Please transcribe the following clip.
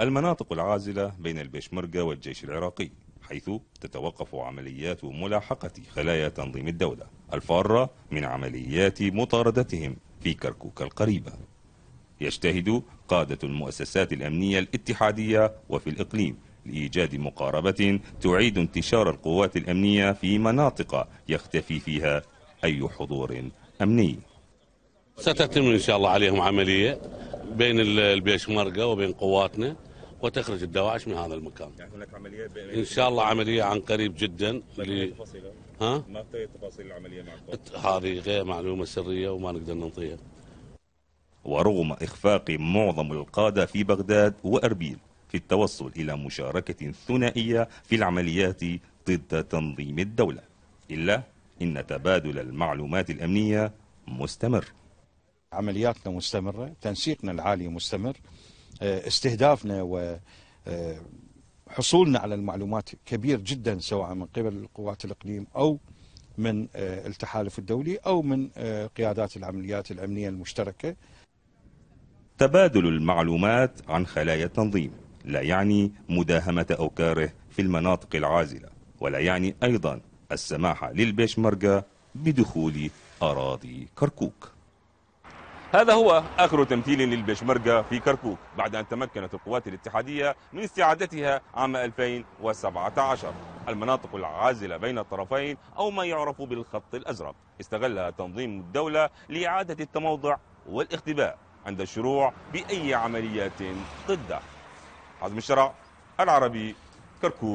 المناطق العازلة بين البشمركة والجيش العراقي حيث تتوقف عمليات ملاحقة خلايا تنظيم الدولة الفارة من عمليات مطاردتهم في كركوك القريبة يجتهد قادة المؤسسات الأمنية الاتحادية وفي الإقليم لإيجاد مقاربة تعيد انتشار القوات الأمنية في مناطق يختفي فيها أي حضور أمني ستتم إن شاء الله عليهم عملية بين البيشمركه وبين قواتنا وتخرج الدواعش من هذا المكان. يعني هناك عمليه بين ان شاء الله عمليه عن قريب جدا تفاصيلها؟ ها؟ ما تفاصيل العمليه مع هذه غير معلومه سريه وما نقدر نعطيها. ورغم إخفاق معظم القادة في بغداد وأربيل في التوصل إلى مشاركة ثنائية في العمليات ضد تنظيم الدولة إلا إن تبادل المعلومات الأمنية مستمر عملياتنا مستمرة تنسيقنا العالي مستمر آه، استهدافنا و آه، حصولنا على المعلومات كبير جدا سواء من قبل قوات الإقليم أو من آه، التحالف الدولي أو من قيادات العمليات الأمنية المشتركة تبادل المعلومات عن خلايا التنظيم لا يعني مداهمة أوكاره في المناطق العازلة ولا يعني أيضا السماح للبيشمركة بدخول أراضي كركوك هذا هو آخر تمثيل للبشمركة في كركوك بعد أن تمكنت القوات الاتحادية من استعادتها عام 2017 المناطق العازلة بين الطرفين أو ما يعرف بالخط الأزرق استغلها تنظيم الدولة لإعادة التموضع والاختباء عند الشروع بأي عمليات ضده عزم الشرع العربي كركوك